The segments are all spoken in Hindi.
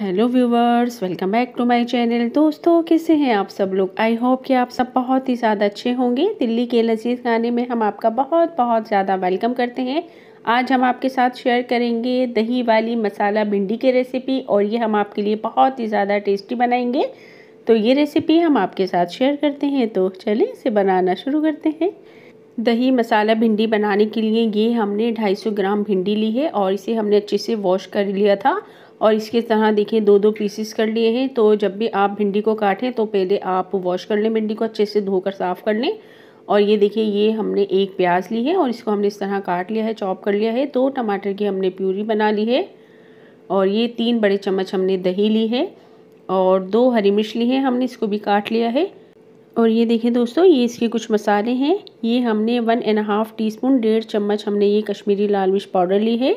hello viewers welcome back to my channel दोस्तों कैसे हैं आप सब लोग आई होप कि आप सब बहुत ही ज़्यादा अच्छे होंगे दिल्ली के लजीज खाने में हम आपका बहुत बहुत ज़्यादा वेलकम करते हैं आज हम आपके साथ शेयर करेंगे दही वाली मसाला भिंडी की रेसिपी और ये हम आपके लिए बहुत ही ज़्यादा टेस्टी बनाएंगे तो ये रेसिपी हम आपके साथ शेयर करते हैं तो चलिए इसे बनाना शुरू करते हैं दही मसाला भिंडी बनाने के लिए ये हमने 250 ग्राम भिंडी ली है और इसे हमने अच्छे से वॉश कर लिया था और इसके तरह देखिए दो दो पीसेस कर लिए हैं तो जब भी आप भिंडी को काटें तो पहले आप वॉश कर लें भिंडी को अच्छे से धोकर साफ़ कर लें और ये देखिए ये हमने एक प्याज ली है और इसको हमने इस तरह काट लिया है चॉप कर लिया है दो तो टमाटर की हमने प्यूरी बना ली है और ये तीन बड़े चम्मच हमने दही ली है और दो हरी मिर्च ली है हमने इसको भी काट लिया है और ये देखें दोस्तों ये इसके कुछ मसाले हैं ये हमने one and half teaspoon डेढ़ चम्मच हमने ये कश्मीरी लाल मिर्च पाउडर ली है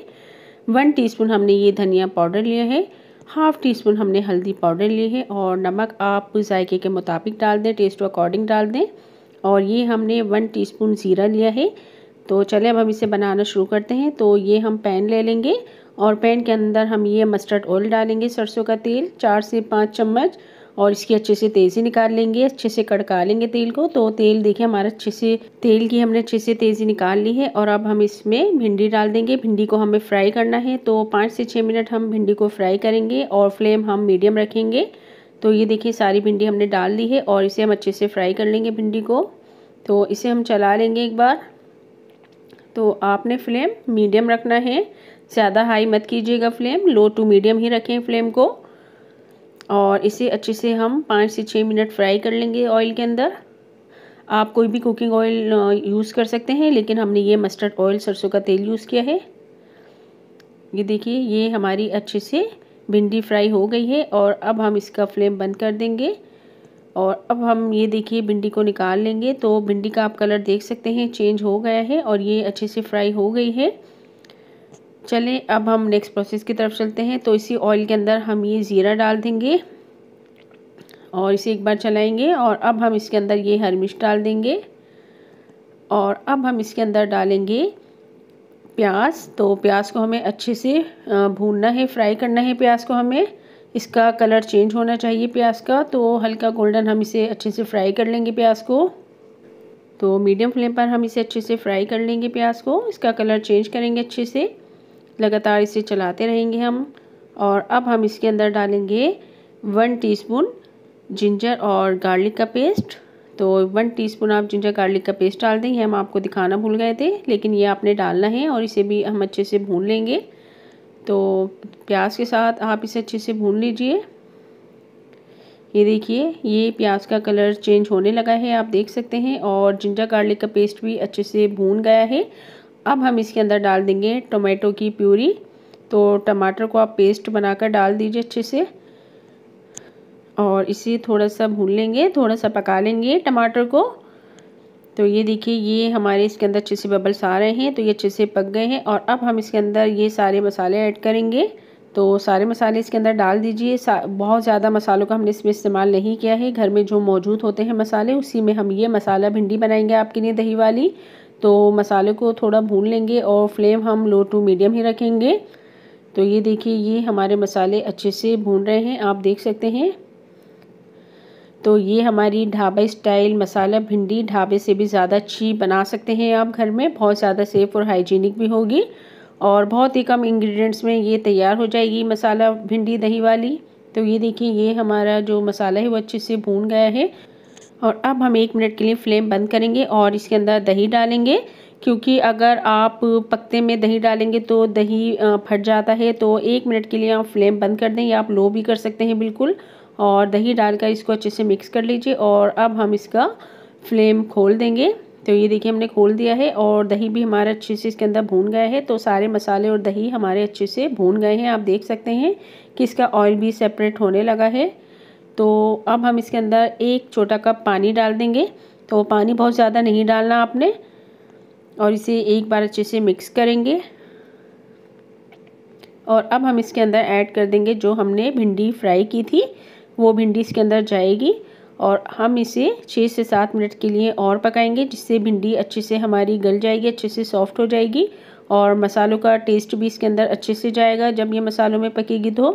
वन टीस्पून हमने ये धनिया पाउडर लिया है हाफ़ टी स्पून हमने हल्दी पाउडर ली है और नमक आप जायके के मुताबिक डाल दें टेस्ट अकॉर्डिंग डाल दें और ये हमने वन स्पून ज़ीरा लिया है तो चले अब हम इसे बनाना शुरू करते हैं तो ये हम पैन ले लेंगे और पैन के अंदर हम ये मस्टर्ड ऑयल डालेंगे सरसों का तेल चार से पाँच चम्मच और इसकी अच्छे से तेज़ी निकाल लेंगे अच्छे से कड़का लेंगे तेल को तो तेल देखिए हमारा अच्छे से तेल की हमने अच्छे से तेज़ी निकाल ली है और अब हम इसमें भिंडी डाल देंगे भिंडी को हमें फ्राई करना है तो पाँच से छः मिनट हम भिंडी को फ्राई करेंगे और फ्लेम हम मीडियम रखेंगे तो ये देखिए सारी भिंडी हमने डाल दी है और इसे हम अच्छे से फ्राई कर लेंगे भिंडी को तो इसे हम चला लेंगे एक बार तो आपने फ्लेम मीडियम रखना है ज़्यादा हाई मत कीजिएगा फ्लेम लो टू मीडियम ही रखें फ्लेम को और इसे अच्छे से हम पाँच से छः मिनट फ्राई कर लेंगे ऑयल के अंदर आप कोई भी कुकिंग ऑयल यूज़ कर सकते हैं लेकिन हमने ये मस्टर्ड ऑयल सरसों का तेल यूज़ किया है ये देखिए ये हमारी अच्छे से भिंडी फ्राई हो गई है और अब हम इसका फ्लेम बंद कर देंगे और अब हम ये देखिए भिंडी को निकाल लेंगे तो भिंडी का आप कलर देख सकते हैं चेंज हो गया है और ये अच्छे से फ्राई हो गई है चलें अब हम नेक्स्ट प्रोसेस की तरफ चलते हैं तो इसी ऑयल के अंदर हम ये ज़ीरा डाल देंगे और इसे एक बार चलाएंगे और अब हम इसके अंदर ये हर मिर्च डाल देंगे और अब हम इसके अंदर डालेंगे प्याज तो प्याज को हमें अच्छे से भूनना है फ्राई करना है प्याज को हमें इसका कलर चेंज होना चाहिए प्याज का तो हल्का गोल्डन हम इसे अच्छे से फ्राई कर लेंगे प्याज को तो मीडियम फ्लेम पर हम इसे अच्छे से फ्राई कर लेंगे प्याज को इसका कलर चेंज करेंगे अच्छे से लगातार इसे चलाते रहेंगे हम और अब हम इसके अंदर डालेंगे वन टीस्पून जिंजर और गार्लिक का पेस्ट तो वन टीस्पून आप जिंजर गार्लिक का पेस्ट डाल दें हम आपको दिखाना भूल गए थे लेकिन ये आपने डालना है और इसे भी हम अच्छे से भून लेंगे तो प्याज के साथ आप इसे अच्छे से भून लीजिए ये देखिए ये प्याज का कलर चेंज होने लगा है आप देख सकते हैं और जिंजर गार्लिक का पेस्ट भी अच्छे से भून गया है अब हम इसके अंदर डाल देंगे टोमेटो की प्यूरी तो टमाटर को आप पेस्ट बनाकर डाल दीजिए अच्छे से और इसे थोड़ा सा भून लेंगे थोड़ा सा पका लेंगे टमाटर को तो ये देखिए ये हमारे इसके अंदर अच्छे से बबल्स आ रहे हैं तो ये अच्छे से पक गए हैं और अब हम इसके अंदर ये सारे मसाले ऐड करेंगे तो सारे मसाले इसके अंदर डाल दीजिए बहुत ज़्यादा मसालों का हमने इसमें इस्तेमाल नहीं किया है घर में जो मौजूद होते हैं मसाले उसी में हम ये मसाला भिंडी बनाएंगे आपके लिए दही वाली तो मसाले को थोड़ा भून लेंगे और फ्लेम हम लो टू मीडियम ही रखेंगे तो ये देखिए ये हमारे मसाले अच्छे से भून रहे हैं आप देख सकते हैं तो ये हमारी ढाबा स्टाइल मसाला भिंडी ढाबे से भी ज़्यादा अच्छी बना सकते हैं आप घर में बहुत ज़्यादा सेफ़ और हाइजीनिक भी होगी और बहुत ही कम इंग्रेडिएंट्स में ये तैयार हो जाएगी मसाला भिंडी दही वाली तो ये देखिए ये हमारा जो मसाला है वो अच्छे से भून गया है और अब हम एक मिनट के लिए फ्लेम बंद करेंगे और इसके अंदर दही डालेंगे क्योंकि अगर आप पकते में दही डालेंगे तो दही फट जाता है तो एक मिनट के लिए आप फ्लेम बंद कर दें या आप लो भी कर सकते हैं बिल्कुल और दही डालकर इसको अच्छे से मिक्स कर लीजिए और अब हम इसका फ्लेम खोल देंगे तो ये देखिए हमने खोल दिया है और दही भी हमारा अच्छे से इसके अंदर भून गया है तो सारे मसाले और दही हमारे अच्छे से भून गए हैं आप देख सकते हैं कि इसका ऑयल भी सेपरेट होने लगा है तो अब हम इसके अंदर एक छोटा कप पानी डाल देंगे तो पानी बहुत ज़्यादा नहीं डालना आपने और इसे एक बार अच्छे से मिक्स करेंगे और अब हम इसके अंदर ऐड कर देंगे जो हमने भिंडी फ्राई की थी वो भिंडी इसके अंदर जाएगी और हम इसे छः से सात मिनट के लिए और पकाएंगे जिससे भिंडी अच्छे से हमारी गल जाएगी अच्छे से सॉफ्ट हो जाएगी और मसालों का टेस्ट भी इसके अंदर अच्छे से जाएगा जब ये मसालों में पकेगी तो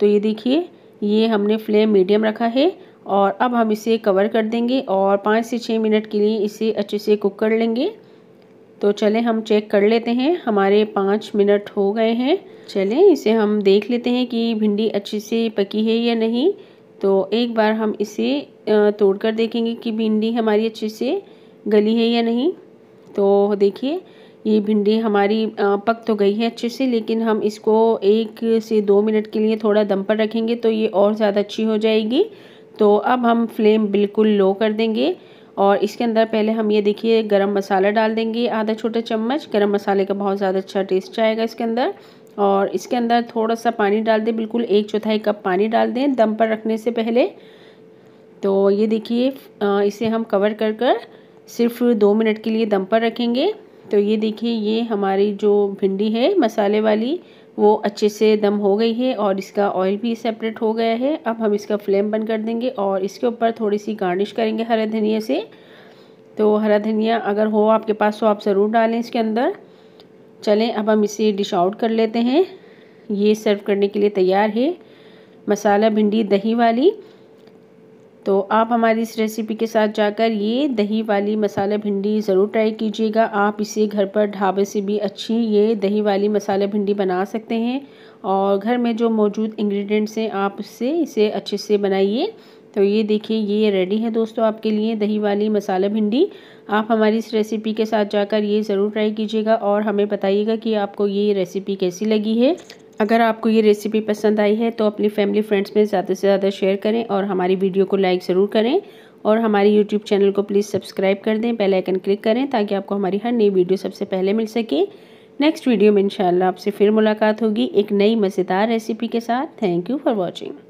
तो ये देखिए ये हमने फ्लेम मीडियम रखा है और अब हम इसे कवर कर देंगे और पाँच से छः मिनट के लिए इसे अच्छे से कुक कर लेंगे तो चलें हम चेक कर लेते हैं हमारे पाँच मिनट हो गए हैं चलें इसे हम देख लेते हैं कि भिंडी अच्छे से पकी है या नहीं तो एक बार हम इसे तोड़ कर देखेंगे कि भिंडी हमारी अच्छे से गली है या नहीं तो देखिए ये भिंडी हमारी पक तो गई है अच्छे से लेकिन हम इसको एक से दो मिनट के लिए थोड़ा दम पर रखेंगे तो ये और ज़्यादा अच्छी हो जाएगी तो अब हम फ्लेम बिल्कुल लो कर देंगे और इसके अंदर पहले हम ये देखिए गरम मसाला डाल देंगे आधा छोटा चम्मच गरम मसाले का बहुत ज़्यादा अच्छा टेस्ट आएगा इसके अंदर और इसके अंदर थोड़ा सा पानी डाल दें बिल्कुल एक चौथाई कप पानी डाल दें दम पर रखने से पहले तो ये देखिए इसे हम कवर कर कर सिर्फ दो मिनट के लिए दम पर रखेंगे तो ये देखिए ये हमारी जो भिंडी है मसाले वाली वो अच्छे से दम हो गई है और इसका ऑयल भी सेपरेट हो गया है अब हम इसका फ्लेम बंद कर देंगे और इसके ऊपर थोड़ी सी गार्निश करेंगे हरा धनिया से तो हरा धनिया अगर हो आपके पास तो आप ज़रूर डालें इसके अंदर चलें अब हम इसे डिश आउट कर लेते हैं ये सर्व करने के लिए तैयार है मसाला भिंडी दही वाली तो आप हमारी इस रेसिपी के साथ जाकर ये दही वाली मसाला भिंडी ज़रूर ट्राई कीजिएगा आप इसे घर पर ढाबे से भी अच्छी ये दही वाली मसाला भिंडी बना सकते हैं और घर में जो मौजूद इंग्रेडिएंट्स हैं आप उससे इसे अच्छे से बनाइए तो ये देखिए ये रेडी है दोस्तों आपके लिए दही वाली मसाला भिंडी आप हमारी इस रेसिपी के साथ जाकर ये ज़रूर ट्राई कीजिएगा और हमें बताइएगा कि आपको ये रेसिपी कैसी लगी है अगर आपको ये रेसिपी पसंद आई है तो अपनी फैमिली फ्रेंड्स में ज़्यादा से ज़्यादा शेयर करें और हमारी वीडियो को लाइक ज़रूर करें और हमारी यूट्यूब चैनल को प्लीज़ सब्सक्राइब कर दें बेल आइकन क्लिक करें ताकि आपको हमारी हर नई वीडियो सबसे पहले मिल सके नेक्स्ट वीडियो में इंशाल्लाह आपसे फिर मुलाकात होगी एक नई मज़ेदार रेसिपी के साथ थैंक यू फॉर वॉचिंग